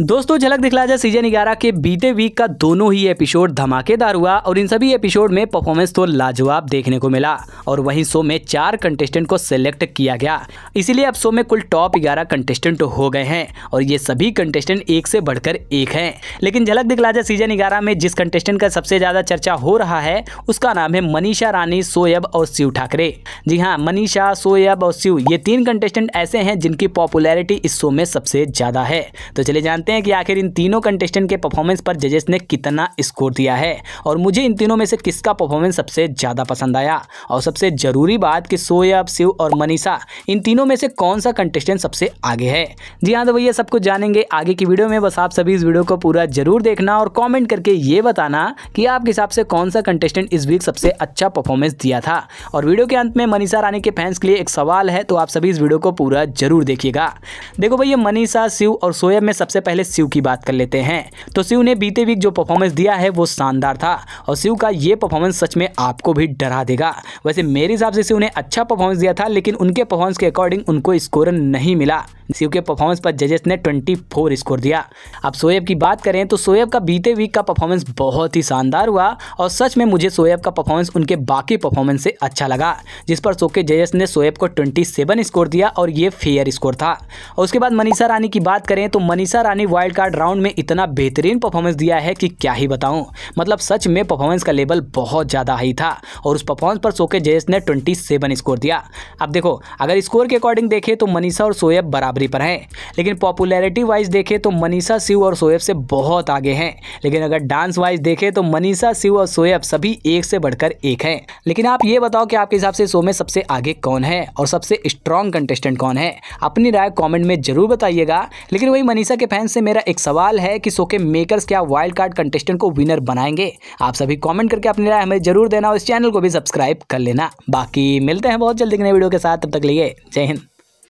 दोस्तों झलक दिखला जाए सीजन 11 के बीते वीक का दोनों ही एपिसोड धमाकेदार हुआ और इन सभी एपिसोड में परफॉर्मेंस तो लाजवाब देखने को मिला और वहीं शो में चार कंटेस्टेंट को सिलेक्ट किया गया इसीलिए अब शो में कुल टॉप 11 कंटेस्टेंट हो गए हैं और ये सभी कंटेस्टेंट एक से बढ़कर एक है लेकिन झलक दिखला जाए सीजन ग्यारह में जिस कंटेस्टेंट का सबसे ज्यादा चर्चा हो रहा है उसका नाम है मनीषा रानी सोएब और शिव ठाकरे जी हाँ मनीषा सोयब और शिव ये तीन कंटेस्टेंट ऐसे हैं जिनकी पॉपुलैरिटी इस शो में सबसे ज्यादा है तो चले जानते देखते हैं कि आखिर इन तीनों कंटेस्टेंट के परफॉर्मेंस पर जजेस ने कितना स्कोर दिया है और मुझे इन तीनों में से किसका परफॉर्मेंस सबसे ज़्यादा पसंद आया और सबसे ज़रूरी बात कि सोयाब शिव और मनीषा इन तीनों में से कौन सा कंटेस्टेंट सबसे आगे है जी हाँ तो भैया सब कुछ जानेंगे आगे की वीडियो में बस आप सभी इस वीडियो को पूरा जरूर देखना और कॉमेंट करके ये बताना कि आपके हिसाब से कौन सा कंटेस्टेंट इस वीक सबसे अच्छा परफॉर्मेंस दिया था और वीडियो के अंत में मनीषा रानी के फैंस के लिए एक सवाल है तो आप सभी इस वीडियो को पूरा जरूर देखिएगा देखो भैया मनीषा शिव और सोयब में सबसे पहले पहले शिव की बात कर लेते हैं तो शिव ने बीते वीक जो परफॉर्मेंस दिया है वो शानदार था और शिव का ये परफॉर्मेंस सच में आपको भी डरा देगा वैसे मेरे हिसाब से शिव ने अच्छा परफॉर्मेंस दिया था लेकिन उनके परफॉर्मेंस के अकॉर्डिंग उनको स्कोर नहीं मिला शिव के परफॉर्मेंस पर जजेस ने 24 स्कोर दिया अब सोएब की बात करें तो सोएब का बीते वीक का परफॉर्मेंस बहुत ही शानदार हुआ और सच में मुझे सोएब का परफॉर्मेंस उनके बाकी परफॉर्मेंस से अच्छा लगा जिस पर सोके जजेस ने सोएब को 27 स्कोर दिया और ये फेयर स्कोर था और उसके बाद मनीषा रानी की बात करें तो Manisha Rani wild card round में इतना बेहतरीन परफॉर्मेंस दिया है कि क्या ही बताऊं मतलब सच में परफॉर्मेंस का लेवल बहुत ज़्यादा हाई था और उस परफॉर्मेंस पर सोके जेएस ने 27 स्कोर दिया अब देखो अगर स्कोर के अकॉर्डिंग देखें तो मनीषा और सोएब बराबरी पर हैं लेकिन पॉपुलैरिटी वाइज देखें तो मनीषा शिव और सोएब से बहुत आगे हैं लेकिन अगर डांस वाइज देखें तो मनीषा शिव और सोएब सभी एक से बढ़कर एक हैं लेकिन आप ये बताओ कि आपके हिसाब से शो में सबसे आगे कौन है और सबसे स्ट्रॉन्ग कंटेस्टेंट कौन है अपनी राय कॉमेंट में जरूर बताइएगा लेकिन वही मनीषा के फैंस से मेरा एक सवाल है कि सोके मेकर्स क्या वाइल्ड कार्ड कंटेस्टेंट को विनर बनाएंगे आप सभी कमेंट करके अपनी राय हमें जरूर देना और इस चैनल को भी सब्सक्राइब कर लेना बाकी मिलते हैं बहुत जल्दी नए वीडियो के साथ तब तक लिए जय हिंद